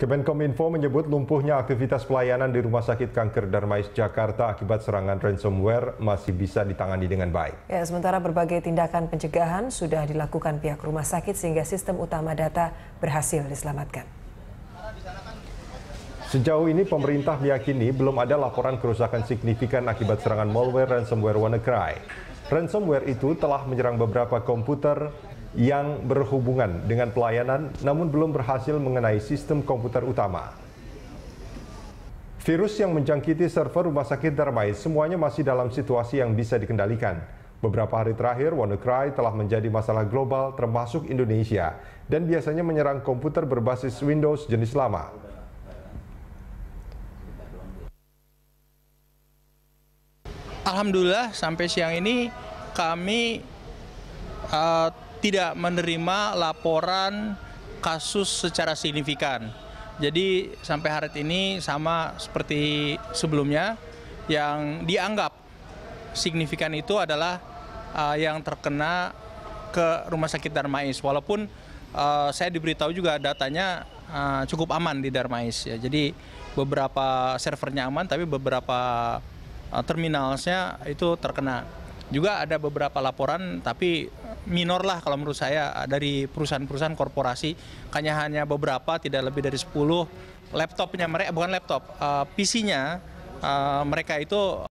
Kemenkominfo menyebut lumpuhnya aktivitas pelayanan di Rumah Sakit Kanker Darmais Jakarta akibat serangan ransomware masih bisa ditangani dengan baik. Ya, sementara berbagai tindakan pencegahan sudah dilakukan pihak rumah sakit sehingga sistem utama data berhasil diselamatkan. Sejauh ini pemerintah meyakini belum ada laporan kerusakan signifikan akibat serangan malware ransomware WannaCry. Ransomware itu telah menyerang beberapa komputer, yang berhubungan dengan pelayanan namun belum berhasil mengenai sistem komputer utama. Virus yang menjangkiti server rumah sakit Darmais semuanya masih dalam situasi yang bisa dikendalikan. Beberapa hari terakhir, WannaCry telah menjadi masalah global termasuk Indonesia dan biasanya menyerang komputer berbasis Windows jenis lama. Alhamdulillah sampai siang ini kami uh, tidak menerima laporan kasus secara signifikan. Jadi sampai hari ini sama seperti sebelumnya yang dianggap signifikan itu adalah uh, yang terkena ke rumah sakit Darmais. Walaupun uh, saya diberitahu juga datanya uh, cukup aman di Darmais ya. Jadi beberapa servernya aman tapi beberapa uh, terminalnya itu terkena. Juga ada beberapa laporan tapi minor lah kalau menurut saya eh, dari perusahaan-perusahaan korporasi hanya hanya beberapa tidak lebih dari 10 laptopnya mereka eh, bukan laptop uh, eh, PC-nya uh, mereka itu